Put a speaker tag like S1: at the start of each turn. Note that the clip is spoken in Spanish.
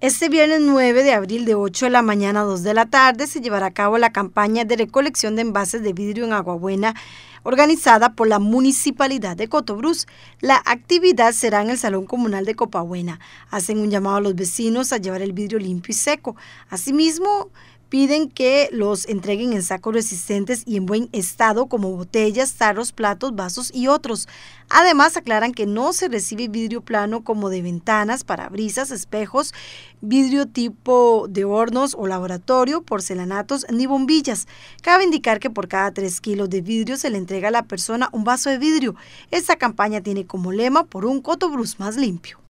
S1: Este viernes 9 de abril de 8 de la mañana a 2 de la tarde se llevará a cabo la campaña de recolección de envases de vidrio en Aguabuena organizada por la Municipalidad de Cotobruz. La actividad será en el Salón Comunal de Copabuena. Hacen un llamado a los vecinos a llevar el vidrio limpio y seco. Asimismo, piden que los entreguen en sacos resistentes y en buen estado como botellas, tarros, platos, vasos y otros. Además aclaran que no se recibe vidrio plano como de ventanas, parabrisas, espejos, vidrio tipo de hornos o laboratorio, porcelanatos ni bombillas. Cabe indicar que por cada 3 kilos de vidrio se le entrega a la persona un vaso de vidrio. Esta campaña tiene como lema por un Cotobrus más limpio.